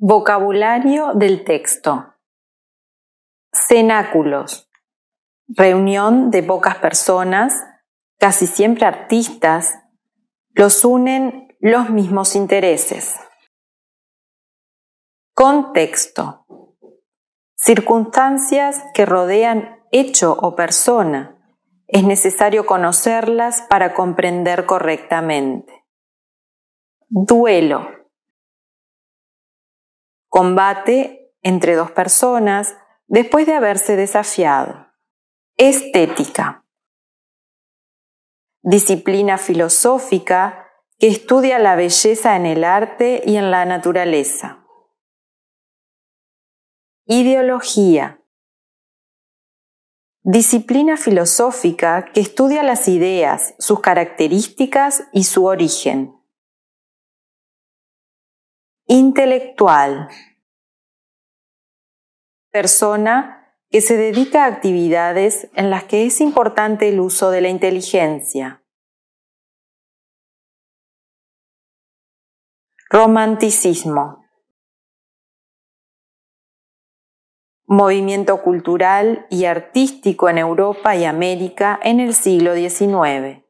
Vocabulario del texto. Cenáculos. Reunión de pocas personas, casi siempre artistas, los unen los mismos intereses. Contexto. Circunstancias que rodean hecho o persona. Es necesario conocerlas para comprender correctamente. Duelo combate entre dos personas después de haberse desafiado. Estética. Disciplina filosófica que estudia la belleza en el arte y en la naturaleza. Ideología. Disciplina filosófica que estudia las ideas, sus características y su origen intelectual. Persona que se dedica a actividades en las que es importante el uso de la inteligencia. Romanticismo. Movimiento cultural y artístico en Europa y América en el siglo XIX.